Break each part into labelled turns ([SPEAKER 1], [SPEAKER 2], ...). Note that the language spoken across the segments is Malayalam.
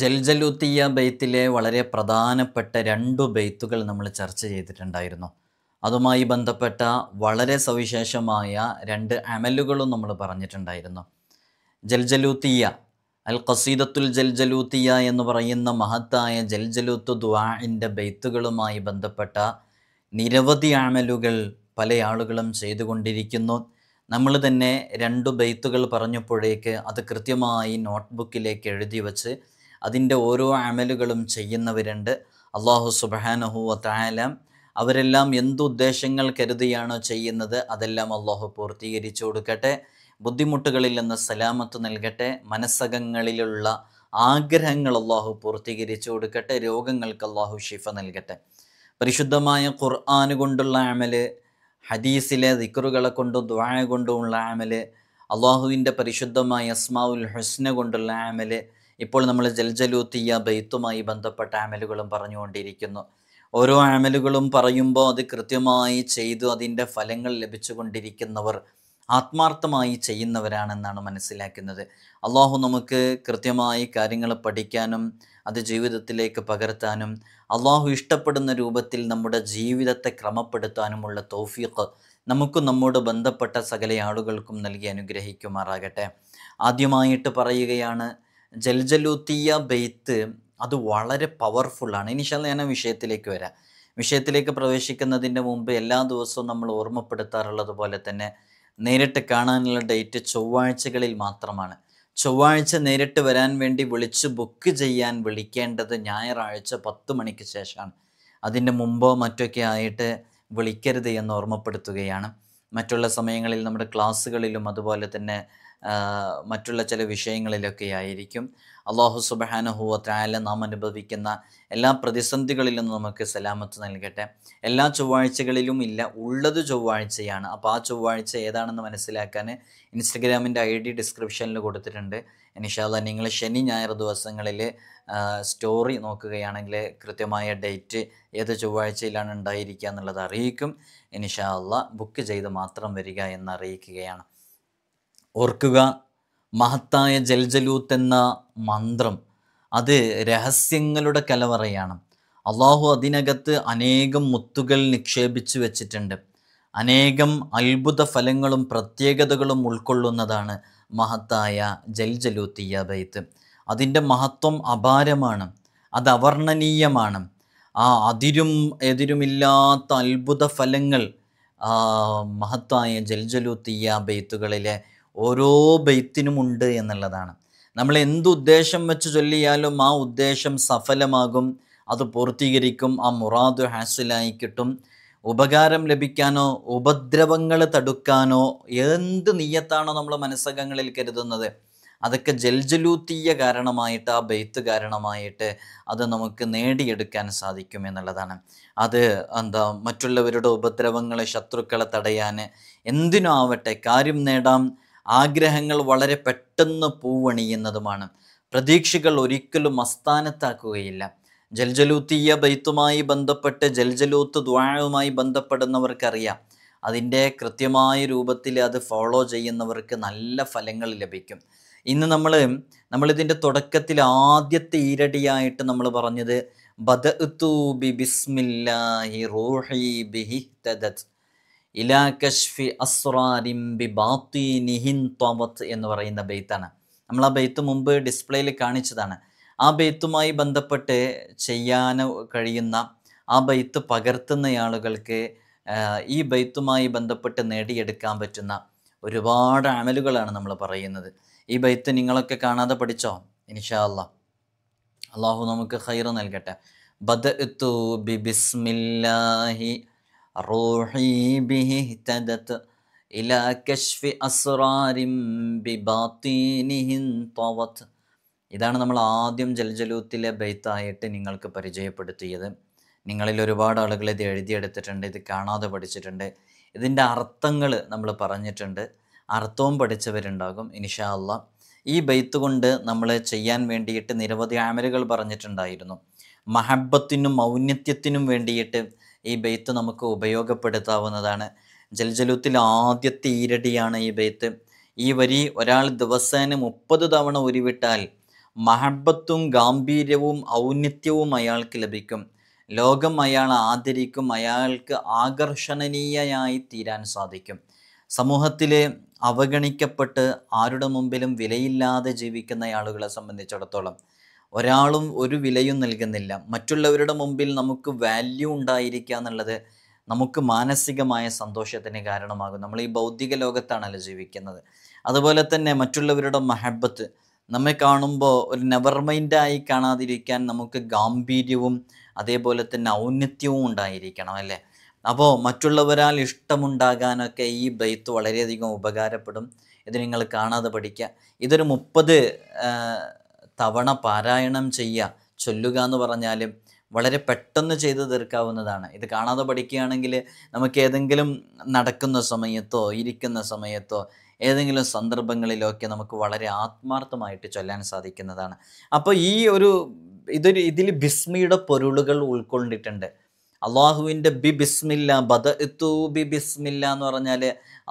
[SPEAKER 1] ജൽജലുത്തിയ ബെയ്ത്തിലെ വളരെ പ്രധാനപ്പെട്ട രണ്ടു ബെയ്ത്തുകൾ നമ്മൾ ചർച്ച ചെയ്തിട്ടുണ്ടായിരുന്നു അതുമായി ബന്ധപ്പെട്ട വളരെ സവിശേഷമായ രണ്ട് അമലുകളും നമ്മൾ പറഞ്ഞിട്ടുണ്ടായിരുന്നു ജൽജലുത്തിയ അൽ ഖസീദത്തുൽ ജൽജലൂത്തിയ എന്ന് പറയുന്ന മഹത്തായ ജൽജലൂത്ത് ദുവാഇൻ്റെ ബെയ്ത്തുകളുമായി ബന്ധപ്പെട്ട നിരവധി അമലുകൾ പല ആളുകളും ചെയ്തുകൊണ്ടിരിക്കുന്നു നമ്മൾ തന്നെ രണ്ട് ബെയ്ത്തുകൾ പറഞ്ഞപ്പോഴേക്ക് അത് കൃത്യമായി നോട്ട്ബുക്കിലേക്ക് എഴുതി വച്ച് അതിൻ്റെ ഓരോ അമലുകളും ചെയ്യുന്നവരുണ്ട് അള്ളാഹു സുബാനഹു വത്തായാലും അവരെല്ലാം എന്തുദ്ദേശങ്ങൾ കരുതിയാണോ ചെയ്യുന്നത് അതെല്ലാം അള്ളാഹു പൂർത്തീകരിച്ചു കൊടുക്കട്ടെ ബുദ്ധിമുട്ടുകളിൽ നിന്ന് സലാമത്ത് നൽകട്ടെ മനസ്സകങ്ങളിലുള്ള ആഗ്രഹങ്ങൾ അള്ളാഹു പൂർത്തീകരിച്ചു കൊടുക്കട്ടെ രോഗങ്ങൾക്ക് അള്ളാഹു ഷിഫ നൽകട്ടെ പരിശുദ്ധമായ ഖുർആൻ കൊണ്ടുള്ള അമല് ഹദീസിലെ ദിക്റുകളെ കൊണ്ടും ദ്വായ കൊണ്ടുമുള്ള അമല് അള്ളാഹുവിൻ്റെ പരിശുദ്ധമായ അസ്മാഉൽ ഹുസ്ന കൊണ്ടുള്ള അമല് ഇപ്പോൾ നമ്മൾ ജൽജലൂത്തിയ ബെയ്ത്തുമായി ബന്ധപ്പെട്ട ആമലുകളും പറഞ്ഞുകൊണ്ടിരിക്കുന്നു ഓരോ ആമലുകളും പറയുമ്പോൾ അത് കൃത്യമായി ചെയ്തു അതിൻ്റെ ഫലങ്ങൾ ലഭിച്ചുകൊണ്ടിരിക്കുന്നവർ ആത്മാർത്ഥമായി ചെയ്യുന്നവരാണെന്നാണ് മനസ്സിലാക്കുന്നത് അള്ളാഹു നമുക്ക് കൃത്യമായി കാര്യങ്ങൾ പഠിക്കാനും അത് ജീവിതത്തിലേക്ക് പകർത്താനും അള്ളാഹു ഇഷ്ടപ്പെടുന്ന രൂപത്തിൽ നമ്മുടെ ജീവിതത്തെ ക്രമപ്പെടുത്താനുമുള്ള തോഫീഖ് നമുക്കും നമ്മോട് ബന്ധപ്പെട്ട സകല ആളുകൾക്കും നൽകി അനുഗ്രഹിക്കുമാറാകട്ടെ ആദ്യമായിട്ട് പറയുകയാണ് ജൽജലൂത്തിയ ബെയ്ത്ത് അത് വളരെ പവർഫുള്ളാണ് ഇനി ശാല ഞാൻ വിഷയത്തിലേക്ക് വരാം വിഷയത്തിലേക്ക് പ്രവേശിക്കുന്നതിൻ്റെ മുമ്പ് എല്ലാ ദിവസവും നമ്മൾ ഓർമ്മപ്പെടുത്താറുള്ളത് പോലെ തന്നെ നേരിട്ട് കാണാനുള്ള ഡേറ്റ് ചൊവ്വാഴ്ചകളിൽ മാത്രമാണ് ചൊവ്വാഴ്ച നേരിട്ട് വരാൻ വേണ്ടി വിളിച്ച് ബുക്ക് ചെയ്യാൻ വിളിക്കേണ്ടത് ഞായറാഴ്ച പത്ത് മണിക്ക് ശേഷമാണ് അതിൻ്റെ മുമ്പോ മറ്റൊക്കെ ആയിട്ട് വിളിക്കരുത് എന്ന് ഓർമ്മപ്പെടുത്തുകയാണ് മറ്റുള്ള സമയങ്ങളിൽ നമ്മുടെ ക്ലാസ്സുകളിലും അതുപോലെ തന്നെ മറ്റുള്ള ചില വിഷയങ്ങളിലൊക്കെ ആയിരിക്കും അള്ളാഹു സുബഹാനഹുവ താല നാം അനുഭവിക്കുന്ന എല്ലാ പ്രതിസന്ധികളിലും നമുക്ക് സലാമത്ത് നൽകട്ടെ എല്ലാ ചൊവ്വാഴ്ചകളിലും ഇല്ല ഉള്ളത് ചൊവ്വാഴ്ചയാണ് അപ്പോൾ ആ ചൊവ്വാഴ്ച ഏതാണെന്ന് മനസ്സിലാക്കാൻ ഇൻസ്റ്റഗ്രാമിൻ്റെ ഐ ഡി ഡിസ്ക്രിപ്ഷനിൽ കൊടുത്തിട്ടുണ്ട് ഇൻഷാല്ല നിങ്ങൾ ശനി ഞായർ ദിവസങ്ങളിൽ സ്റ്റോറി നോക്കുകയാണെങ്കിൽ കൃത്യമായ ഡേറ്റ് ഏത് ചൊവ്വാഴ്ചയിലാണ് ഉണ്ടായിരിക്കുക എന്നുള്ളത് അറിയിക്കും ഇൻഷാല്ല ബുക്ക് ചെയ്ത് മാത്രം വരിക എന്ന് അറിയിക്കുകയാണ് ഓർക്കുക മഹത്തായ ജൽജലൂത്ത് എന്ന മന്ത്രം അത് രഹസ്യങ്ങളുടെ കലവറയാണ് അള്ളാഹു അതിനകത്ത് അനേകം മുത്തുകൾ നിക്ഷേപിച്ചു വച്ചിട്ടുണ്ട് അനേകം അത്ഭുത ഫലങ്ങളും പ്രത്യേകതകളും ഉൾക്കൊള്ളുന്നതാണ് മഹത്തായ ജൽജലൂത്തിയ ബൈത്ത് അതിൻ്റെ മഹത്വം അപാരമാണ് അത് അവർണ്ണനീയമാണ് ആ അതിരും എതിരുമില്ലാത്ത അത്ഭുത ഫലങ്ങൾ മഹത്തായ ജൽജലൂത്തിയ ബൈത്തുകളിലെ ഓരോ ബെയ്ത്തിനുമുണ്ട് എന്നുള്ളതാണ് നമ്മൾ എന്തുദ്ദേശം വെച്ച് ചൊല്ലിയാലും ആ ഉദ്ദേശം സഫലമാകും അത് പൂർത്തീകരിക്കും ആ മുറാദ് ഹാസിലായി കിട്ടും ഉപകാരം ലഭിക്കാനോ ഉപദ്രവങ്ങൾ തടുക്കാനോ എന്ത് നീയത്താണോ നമ്മൾ മനസ്സകങ്ങളിൽ കരുതുന്നത് അതൊക്കെ ജൽജലൂത്തീയ കാരണമായിട്ട് ആ ബെയ്ത്ത് കാരണമായിട്ട് അത് നമുക്ക് നേടിയെടുക്കാൻ സാധിക്കും എന്നുള്ളതാണ് അത് എന്താ മറ്റുള്ളവരുടെ ഉപദ്രവങ്ങളെ ശത്രുക്കളെ തടയാൻ എന്തിനും ആവട്ടെ കാര്യം നേടാം ആഗ്രഹങ്ങൾ വളരെ പെട്ടെന്ന് പൂവണിയുന്നതുമാണ് പ്രതീക്ഷകൾ ഒരിക്കലും അസ്ഥാനത്താക്കുകയില്ല ജൽജലൂത്തീയ ബൈത്തുമായി ബന്ധപ്പെട്ട് ജൽജലൂത്ത് ദ്വാഴവുമായി ബന്ധപ്പെടുന്നവർക്കറിയാം അതിൻ്റെ കൃത്യമായ രൂപത്തിൽ അത് ഫോളോ ചെയ്യുന്നവർക്ക് നല്ല ഫലങ്ങൾ ലഭിക്കും ഇന്ന് നമ്മൾ നമ്മളിതിൻ്റെ തുടക്കത്തിൽ ആദ്യത്തെ ഈരടിയായിട്ട് നമ്മൾ പറഞ്ഞത് ബദ ബി ബിസ്മില്ലാഹി റൂഹി ബിഹി തദത്ത് ഇലാ കഷ്ഫി നിഹിൻ തോമത്ത് എന്ന് പറയുന്ന ബെയ്ത്താണ് നമ്മൾ ആ ബെയ്ത്ത് മുമ്പ് ഡിസ്പ്ലേയിൽ കാണിച്ചതാണ് ആ ബെയ്ത്തുമായി ബന്ധപ്പെട്ട് ചെയ്യാൻ കഴിയുന്ന ആ ബെയ്ത്ത് പകർത്തുന്ന ആളുകൾക്ക് ഈ ബെയ്ത്തുമായി ബന്ധപ്പെട്ട് നേടിയെടുക്കാൻ പറ്റുന്ന ഒരുപാട് അമലുകളാണ് നമ്മൾ പറയുന്നത് ഈ ബെയ്ത്ത് നിങ്ങളൊക്കെ കാണാതെ പഠിച്ചോ ഇൻഷാ അല്ല അള്ളാഹു നമുക്ക് ഹൈറ് നൽകട്ടെ ബദ് ബി ബിസ്മില്ലാഹി روحي به اهتدت إلى كشف أسرار بباطينه انطوت ഇതാണ് നമ്മൾ ആദ്യം ജൽജലൂത്തിലെ ബൈത്തായിട്ട് നിങ്ങൾക്ക് പരിചയപ്പെടുത്തിയത് നിങ്ങളിൽ ഒരുപാട് ആളുകൾ ഇത് എഴുതിയെടുത്തിട്ടുണ്ട് ഇത് കാണാതെ പഠിച്ചിട്ടുണ്ട് ഇതിൻ്റെ അർത്ഥങ്ങൾ നമ്മൾ പറഞ്ഞിട്ടുണ്ട് അർത്ഥവും പഠിച്ചവരുണ്ടാകും ഇനിഷാ അല്ല ഈ ബൈത്ത് കൊണ്ട് നമ്മൾ ചെയ്യാൻ വേണ്ടിയിട്ട് നിരവധി ആമലുകൾ പറഞ്ഞിട്ടുണ്ടായിരുന്നു മഹബത്തിനും ഔന്നത്യത്തിനും വേണ്ടിയിട്ട് ഈ ബെയ്ത്ത് നമുക്ക് ഉപയോഗപ്പെടുത്താവുന്നതാണ് ജൽജലൂത്തിൽ ആദ്യത്തെ ഈരടിയാണ് ഈ ബെയ്ത്ത് ഈ വരി ഒരാൾ ദിവസേന മുപ്പത് തവണ ഉരുവിട്ടാൽ മഹബത്തും ഗാംഭീര്യവും ഔന്നിത്യവും അയാൾക്ക് ലഭിക്കും ലോകം അയാൾ ആദരിക്കും അയാൾക്ക് ആകർഷണീയയായി തീരാൻ സാധിക്കും സമൂഹത്തിൽ അവഗണിക്കപ്പെട്ട് ആരുടെ മുമ്പിലും വിലയില്ലാതെ ജീവിക്കുന്ന ആളുകളെ സംബന്ധിച്ചിടത്തോളം ഒരാളും ഒരു വിലയും നൽകുന്നില്ല മറ്റുള്ളവരുടെ മുമ്പിൽ നമുക്ക് വാല്യൂ ഉണ്ടായിരിക്കുക എന്നുള്ളത് നമുക്ക് മാനസികമായ സന്തോഷത്തിന് കാരണമാകും നമ്മൾ ഈ ഭൗതിക ലോകത്താണല്ലോ ജീവിക്കുന്നത് അതുപോലെ തന്നെ മറ്റുള്ളവരുടെ മഹബത്ത് നമ്മെ കാണുമ്പോൾ ഒരു നെവർ മൈൻഡായി കാണാതിരിക്കാൻ നമുക്ക് ഗാംഭീര്യവും അതേപോലെ തന്നെ ഔന്നത്യവും ഉണ്ടായിരിക്കണം അല്ലേ അപ്പോൾ മറ്റുള്ളവരാൽ ഇഷ്ടമുണ്ടാകാനൊക്കെ ഈ ബൈത്ത് വളരെയധികം ഉപകാരപ്പെടും ഇത് നിങ്ങൾ കാണാതെ പഠിക്കുക ഇതൊരു മുപ്പത് തവണ പാരായണം ചെയ്യുക ചൊല്ലുക എന്ന് പറഞ്ഞാലും വളരെ പെട്ടെന്ന് ചെയ്തു തീർക്കാവുന്നതാണ് ഇത് കാണാതെ പഠിക്കുകയാണെങ്കിൽ നമുക്ക് ഏതെങ്കിലും നടക്കുന്ന സമയത്തോ ഇരിക്കുന്ന സമയത്തോ ഏതെങ്കിലും ഒക്കെ നമുക്ക് വളരെ ആത്മാർത്ഥമായിട്ട് ചൊല്ലാൻ സാധിക്കുന്നതാണ് അപ്പോൾ ഈ ഒരു ഇതൊരു ഇതിൽ ബിസ്മിയുടെ പൊരുളുകൾ ഉൾക്കൊണ്ടിട്ടുണ്ട് അള്ളാഹുവിൻ്റെ ബി ബിസ്മില്ല ബദ എത്തു ബി ബിസ്മില്ല എന്ന് പറഞ്ഞാൽ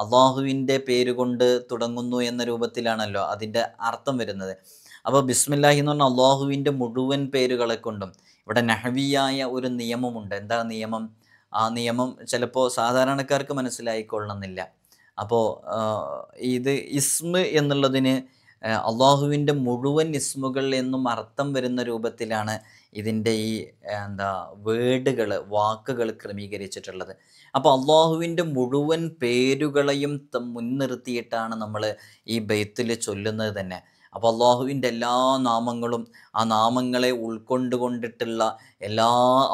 [SPEAKER 1] അള്ളാഹുവിൻ്റെ പേരുകൊണ്ട് തുടങ്ങുന്നു എന്ന രൂപത്തിലാണല്ലോ അതിൻ്റെ അർത്ഥം വരുന്നത് അപ്പോൾ ബിസ്മില്ലാഹി എന്ന് പറഞ്ഞാൽ അള്ളാഹുവിൻ്റെ മുഴുവൻ പേരുകളെ കൊണ്ടും ഇവിടെ നഹവിയായ ഒരു നിയമമുണ്ട് എന്താ നിയമം ആ നിയമം ചിലപ്പോൾ സാധാരണക്കാർക്ക് മനസ്സിലായിക്കൊള്ളണമെന്നില്ല അപ്പോൾ ഇത് ഇസ്മ എന്നുള്ളതിന് അള്ളാഹുവിൻ്റെ മുഴുവൻ ഇസ്മുകൾ എന്നും അർത്ഥം വരുന്ന രൂപത്തിലാണ് ഇതിൻ്റെ ഈ എന്താ വേർഡുകൾ വാക്കുകൾ ക്രമീകരിച്ചിട്ടുള്ളത് അപ്പോൾ അള്ളാഹുവിൻ്റെ മുഴുവൻ പേരുകളെയും മുൻനിർത്തിയിട്ടാണ് നമ്മൾ ഈ ബെയ്ത്തിൽ ചൊല്ലുന്നത് തന്നെ അപ്പോൾ അള്ളാഹുവിൻ്റെ എല്ലാ നാമങ്ങളും ആ നാമങ്ങളെ ഉൾക്കൊണ്ടുകൊണ്ടിട്ടുള്ള എല്ലാ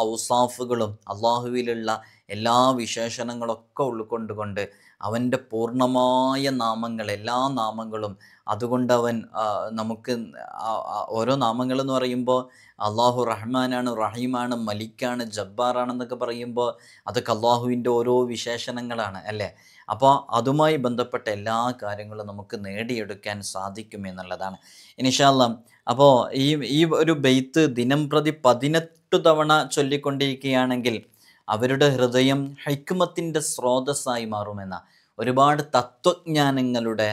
[SPEAKER 1] ഔസാഫുകളും അള്ളാഹുവിലുള്ള എല്ലാ വിശേഷണങ്ങളൊക്കെ ഉൾക്കൊണ്ടുകൊണ്ട് അവൻ്റെ പൂർണ്ണമായ നാമങ്ങൾ എല്ലാ നാമങ്ങളും അതുകൊണ്ട് അവൻ നമുക്ക് ഓരോ നാമങ്ങൾ എന്ന് പറയുമ്പോൾ അള്ളാഹു റഹ്മാനാണ് റഹീമാണ് മലിക്കാണ് ജബ്ബാറാണെന്നൊക്കെ പറയുമ്പോൾ അതൊക്കെ അള്ളാഹുവിൻ്റെ ഓരോ വിശേഷണങ്ങളാണ് അല്ലേ അപ്പോൾ അതുമായി ബന്ധപ്പെട്ട എല്ലാ കാര്യങ്ങളും നമുക്ക് നേടിയെടുക്കാൻ സാധിക്കും എന്നുള്ളതാണ് ഇനിഷാല്ല അപ്പോൾ ഈ ഈ ഒരു ബെയ്ത്ത് ദിനം പ്രതി പതിനെട്ട് തവണ ചൊല്ലിക്കൊണ്ടിരിക്കുകയാണെങ്കിൽ അവരുടെ ഹൃദയം ഹൈക്കുമത്തിൻ്റെ സ്രോതസ്സായി മാറുമെന്ന ഒരുപാട് തത്വജ്ഞാനങ്ങളുടെ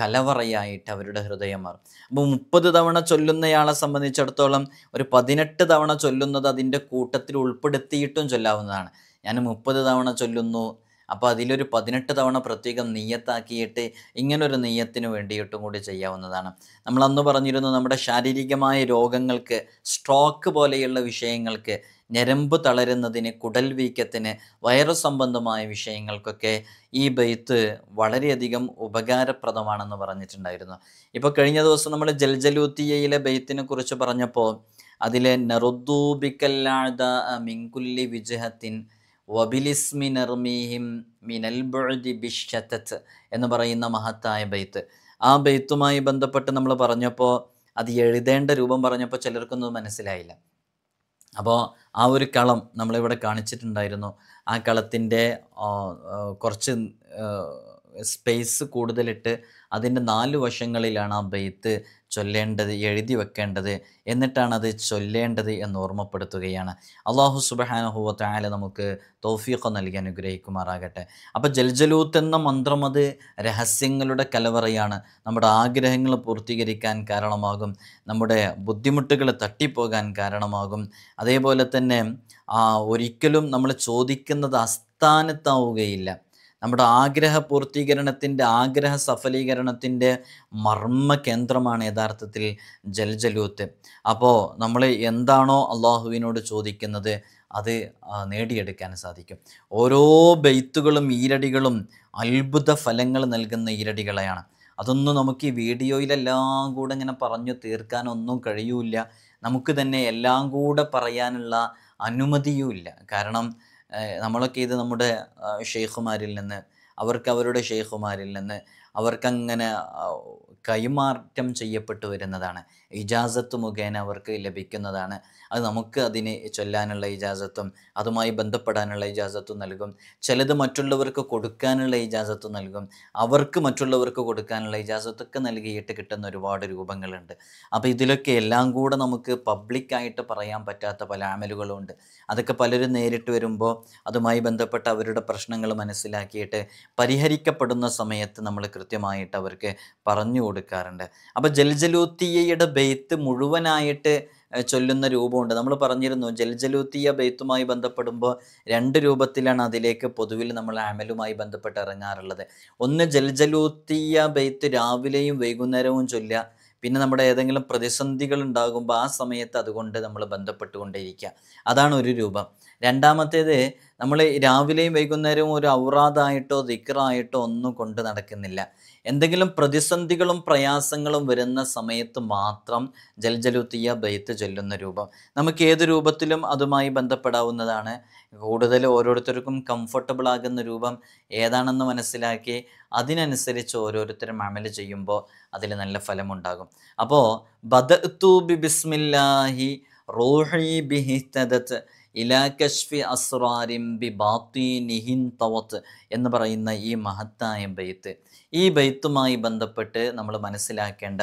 [SPEAKER 1] കലവറയായിട്ട് അവരുടെ ഹൃദയം മാറും അപ്പോൾ മുപ്പത് തവണ ചൊല്ലുന്നയാളെ സംബന്ധിച്ചിടത്തോളം ഒരു പതിനെട്ട് തവണ ചൊല്ലുന്നത് അതിൻ്റെ കൂട്ടത്തിൽ ഉൾപ്പെടുത്തിയിട്ടും ചൊല്ലാവുന്നതാണ് ഞാൻ മുപ്പത് തവണ ചൊല്ലുന്നു അപ്പോൾ അതിലൊരു പതിനെട്ട് തവണ പ്രത്യേകം നെയ്യത്താക്കിയിട്ട് ഇങ്ങനൊരു നെയ്യത്തിന് വേണ്ടിയിട്ടും കൂടി ചെയ്യാവുന്നതാണ് നമ്മൾ അന്ന് പറഞ്ഞിരുന്നു നമ്മുടെ ശാരീരികമായ രോഗങ്ങൾക്ക് സ്ട്രോക്ക് പോലെയുള്ള വിഷയങ്ങൾക്ക് ഞരമ്പ് തളരുന്നതിന് കുടൽ വൈറസ് സംബന്ധമായ വിഷയങ്ങൾക്കൊക്കെ ഈ ബെയ്ത്ത് വളരെയധികം ഉപകാരപ്രദമാണെന്ന് പറഞ്ഞിട്ടുണ്ടായിരുന്നു ഇപ്പോൾ കഴിഞ്ഞ ദിവസം നമ്മൾ ജൽജലൂത്തിയയിലെ ബെയ്ത്തിനെ കുറിച്ച് പറഞ്ഞപ്പോൾ അതിലെ നെറുദ്ദൂബിക്കല്ലാഴ്ത മിങ്കുല്ലി വിജഹത്തിൻ വബിലിസ്മി നർമീഹിം മിനൽ എന്ന് പറയുന്ന മഹത്തായ ബെയ്ത്ത് ആ ബെയ്ത്തുമായി ബന്ധപ്പെട്ട് നമ്മൾ പറഞ്ഞപ്പോൾ അത് എഴുതേണ്ട രൂപം പറഞ്ഞപ്പോൾ ചിലർക്കൊന്നും മനസ്സിലായില്ല അപ്പോൾ ആ ഒരു കളം നമ്മളിവിടെ കാണിച്ചിട്ടുണ്ടായിരുന്നു ആ കളത്തിൻ്റെ കുറച്ച് സ്പേസ് കൂടുതലിട്ട് അതിൻ്റെ നാല് വശങ്ങളിലാണ് ആ ബെയ്ത്ത് ചൊല്ലേണ്ടത് എഴുതി വെക്കേണ്ടത് എന്നിട്ടാണ് അത് ചൊല്ലേണ്ടത് എന്ന് ഓർമ്മപ്പെടുത്തുകയാണ് അള്ളാഹു സുബഹാനഹുവത്തായാലും നമുക്ക് തോഫീഖ് നൽകി അനുഗ്രഹിക്കുമാറാകട്ടെ അപ്പോൾ ജൽജലൂത്ത് എന്ന മന്ത്രം അത് രഹസ്യങ്ങളുടെ കലവറയാണ് നമ്മുടെ ആഗ്രഹങ്ങൾ പൂർത്തീകരിക്കാൻ കാരണമാകും നമ്മുടെ ബുദ്ധിമുട്ടുകൾ തട്ടിപ്പോകാൻ കാരണമാകും അതേപോലെ തന്നെ ഒരിക്കലും നമ്മൾ ചോദിക്കുന്നത് അസ്ഥാനത്താവുകയില്ല നമ്മുടെ ആഗ്രഹ പൂർത്തീകരണത്തിൻ്റെ ആഗ്രഹ സഫലീകരണത്തിൻ്റെ മർമ്മ കേന്ദ്രമാണ് യഥാർത്ഥത്തിൽ ജൽജലൂത്ത് അപ്പോൾ നമ്മൾ എന്താണോ അള്ളാഹുവിനോട് ചോദിക്കുന്നത് അത് നേടിയെടുക്കാൻ സാധിക്കും ഓരോ ബെയ്ത്തുകളും ഈരടികളും അത്ഭുത ഫലങ്ങൾ നൽകുന്ന ഈരടികളെയാണ് അതൊന്നും നമുക്ക് ഈ വീഡിയോയിലെല്ലാം കൂടെ ഇങ്ങനെ പറഞ്ഞു തീർക്കാനൊന്നും കഴിയൂല നമുക്ക് തന്നെ എല്ലാം കൂടെ പറയാനുള്ള അനുമതിയുമില്ല കാരണം നമ്മളൊക്കെ ഇത് നമ്മുടെ ഷെയ്ഖുമാരിൽ നിന്ന് അവർക്ക് അവരുടെ ഷെയ്ഖുമാരിൽ നിന്ന് അവർക്കങ്ങനെ കൈമാറ്റം ചെയ്യപ്പെട്ടു വരുന്നതാണ് ഇജാസത്ത് മുഖേന അവർക്ക് ലഭിക്കുന്നതാണ് അത് നമുക്ക് അതിന് ചൊല്ലാനുള്ള ഇജാസത്വം അതുമായി ബന്ധപ്പെടാനുള്ള ഇജാസത്വം നൽകും ചിലത് മറ്റുള്ളവർക്ക് കൊടുക്കാനുള്ള ഇജാസത്വം നൽകും അവർക്ക് മറ്റുള്ളവർക്ക് കൊടുക്കാനുള്ള ഇജാസത്തൊക്കെ നൽകിയിട്ട് കിട്ടുന്ന ഒരുപാട് രൂപങ്ങളുണ്ട് അപ്പോൾ ഇതിലൊക്കെ എല്ലാം കൂടെ നമുക്ക് പബ്ലിക്കായിട്ട് പറയാൻ പറ്റാത്ത പല ആമലുകളുണ്ട് അതൊക്കെ പലരും നേരിട്ട് വരുമ്പോൾ അതുമായി ബന്ധപ്പെട്ട അവരുടെ പ്രശ്നങ്ങൾ മനസ്സിലാക്കിയിട്ട് പരിഹരിക്കപ്പെടുന്ന സമയത്ത് നമ്മൾ കൃത്യമായിട്ട് അവർക്ക് പറഞ്ഞു കൊടുക്കാറുണ്ട് അപ്പോൾ ജൽജലൂത്തിയയുടെ ബെയ്ത്ത് മുഴുവനായിട്ട് ചൊല്ലുന്ന രൂപമുണ്ട് നമ്മൾ പറഞ്ഞിരുന്നു ജൽജലൂത്തിയ ബെയ്ത്തുമായി ബന്ധപ്പെടുമ്പോൾ രണ്ട് രൂപത്തിലാണ് അതിലേക്ക് പൊതുവിൽ നമ്മൾ അമലുമായി ബന്ധപ്പെട്ട് ഇറങ്ങാറുള്ളത് ഒന്ന് ജൽജലൂത്തിയ ബെയ്ത്ത് രാവിലെയും വൈകുന്നേരവും ചൊല്ലുക പിന്നെ നമ്മുടെ ഏതെങ്കിലും പ്രതിസന്ധികൾ ഉണ്ടാകുമ്പോൾ ആ സമയത്ത് അതുകൊണ്ട് നമ്മൾ ബന്ധപ്പെട്ടുകൊണ്ടേയിരിക്കുക അതാണ് ഒരു രൂപം രണ്ടാമത്തേത് നമ്മൾ രാവിലെയും വൈകുന്നേരവും ഒരു ഔറാദായിട്ടോ ദിക്റായിട്ടോ ഒന്നും കൊണ്ട് നടക്കുന്നില്ല എന്തെങ്കിലും പ്രതിസന്ധികളും പ്രയാസങ്ങളും വരുന്ന സമയത്ത് മാത്രം ജൽജലുത്തിയ ബൈത്ത് ചൊല്ലുന്ന രൂപം നമുക്ക് ഏത് രൂപത്തിലും അതുമായി ബന്ധപ്പെടാവുന്നതാണ് കൂടുതൽ ഓരോരുത്തർക്കും കംഫർട്ടബിൾ ആകുന്ന രൂപം ഏതാണെന്ന് മനസ്സിലാക്കി അതിനനുസരിച്ച് ഓരോരുത്തരും അമൽ ചെയ്യുമ്പോൾ അതിൽ നല്ല ഫലമുണ്ടാകും അപ്പോൾ ബിസ്മില്ലാഹി ഇലാ അസ്റാരിം ബി എന്ന് പറയുന്ന ഈ മഹത്തായ ബൈത്ത് ഈ ബൈത്തുമായി ബന്ധപ്പെട്ട് നമ്മൾ മനസ്സിലാക്കേണ്ട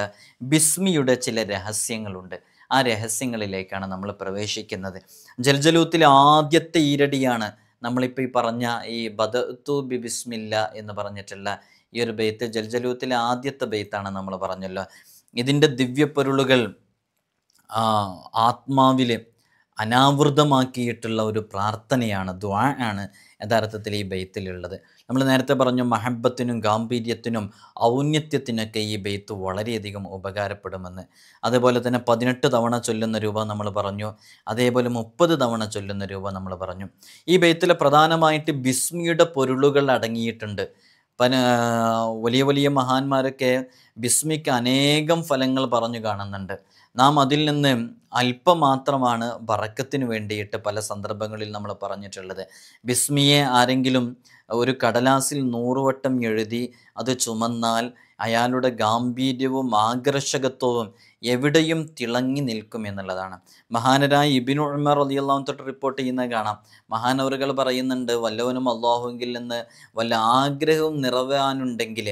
[SPEAKER 1] ബിസ്മിയുടെ ചില രഹസ്യങ്ങളുണ്ട് ആ രഹസ്യങ്ങളിലേക്കാണ് നമ്മൾ പ്രവേശിക്കുന്നത് ജൽജലൂത്തിലെ ആദ്യത്തെ ഈരടിയാണ് നമ്മളിപ്പോൾ ഈ പറഞ്ഞ ഈ ബദത്തു ബി ബിസ്മില്ല എന്ന് പറഞ്ഞിട്ടുള്ള ഈ ഒരു ബെയ്ത്ത് ജൽജലൂത്തിലെ ആദ്യത്തെ ബെയ്ത്താണ് നമ്മൾ പറഞ്ഞല്ലോ ഇതിൻ്റെ ദിവ്യപ്പൊരുളുകൾ ആത്മാവിൽ അനാവൃതമാക്കിയിട്ടുള്ള ഒരു പ്രാർത്ഥനയാണ് ദ്വാ ആണ് യഥാർത്ഥത്തിൽ ഈ ബെയ്ത്തിലുള്ളത് നമ്മൾ നേരത്തെ പറഞ്ഞു മഹബത്തിനും ഗാംഭീര്യത്തിനും ഔന്നത്യത്തിനൊക്കെ ഈ ബെയ്ത്ത് വളരെയധികം ഉപകാരപ്പെടുമെന്ന് അതേപോലെ തന്നെ പതിനെട്ട് തവണ ചൊല്ലുന്ന രൂപ നമ്മൾ പറഞ്ഞു അതേപോലെ മുപ്പത് തവണ ചൊല്ലുന്ന രൂപ നമ്മൾ പറഞ്ഞു ഈ ബെയ്ത്തിൽ പ്രധാനമായിട്ട് ബിസ്മിയുടെ പൊരുളുകൾ അടങ്ങിയിട്ടുണ്ട് പന വലിയ വലിയ മഹാന്മാരൊക്കെ ബിസ്മിക്ക് അനേകം ഫലങ്ങൾ പറഞ്ഞു കാണുന്നുണ്ട് നാം അതിൽ നിന്ന് അല്പം മാത്രമാണ് വറക്കത്തിന് വേണ്ടിയിട്ട് പല സന്ദർഭങ്ങളിൽ നമ്മൾ പറഞ്ഞിട്ടുള്ളത് ബിസ്മിയെ ആരെങ്കിലും ഒരു കടലാസിൽ നൂറുവട്ടം എഴുതി അത് ചുമന്നാൽ അയാളുടെ ഗാംഭീര്യവും ആകർഷകത്വവും എവിടെയും തിളങ്ങി നിൽക്കും എന്നുള്ളതാണ് മഹാനരായ ഇബിൻ ഉൾമർ അള്ളാഹു തൊട്ട് റിപ്പോർട്ട് ചെയ്യുന്നത് കാണാം മഹാനവറുകൾ പറയുന്നുണ്ട് വല്ലവനും അള്ളാഹുവെങ്കിൽ നിന്ന് വല്ല ആഗ്രഹവും നിറവാനുണ്ടെങ്കിൽ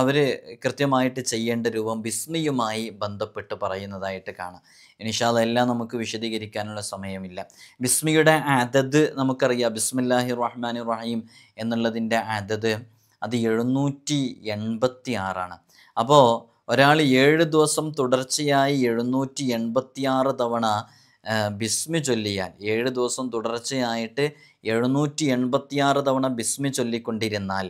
[SPEAKER 1] അവർ കൃത്യമായിട്ട് ചെയ്യേണ്ട രൂപം ബിസ്മിയുമായി ബന്ധപ്പെട്ട് പറയുന്നതായിട്ട് കാണാം ഇനിഷാദ് എല്ലാം നമുക്ക് വിശദീകരിക്കാനുള്ള സമയമില്ല ബിസ്മിയുടെ അതത് നമുക്കറിയാം ബിസ്മില്ലാഹി റഹ്മാൻ റഹീം എന്നുള്ളതിൻ്റെ അതത് അത് എഴുന്നൂറ്റി എൺപത്തി ആറാണ് അപ്പോൾ ഒരാൾ ഏഴ് ദിവസം തുടർച്ചയായി എഴുന്നൂറ്റി ആറ് തവണ ബിസ്മി ചൊല്ലിയാൽ ഏഴ് ദിവസം തുടർച്ചയായിട്ട് എഴുന്നൂറ്റി എൺപത്തിയാറ് തവണ ബിസ്മി ചൊല്ലിക്കൊണ്ടിരുന്നാൽ